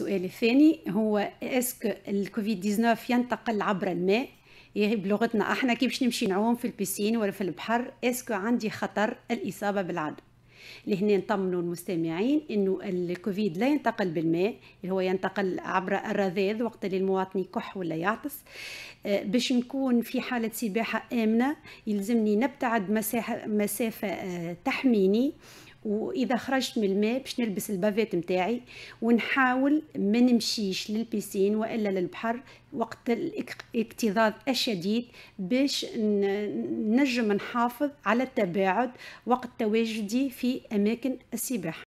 السؤال الثاني هو اسكو الكوفيد 19 ينتقل عبر الماء بلغتنا احنا كي باش نمشي نعوم في البيسين ولا في البحر اسكو عندي خطر الاصابه بالعدوى لهنا نطمنوا المستمعين انه الكوفيد لا ينتقل بالماء اللي هو ينتقل عبر الرذاذ وقت اللي المواطن يكح ولا يعطس آه، باش نكون في حالة سباحة آمنة يلزمني نبتعد مساحة مسافة آه، تحميني واذا خرجت من الماء باش نلبس البافيت نتاعي ونحاول ما نمشيش للبيسين والا للبحر وقت الاكتظاظ الشديد باش نجم نحافظ على التباعد وقت تواجدي في اماكن السباحه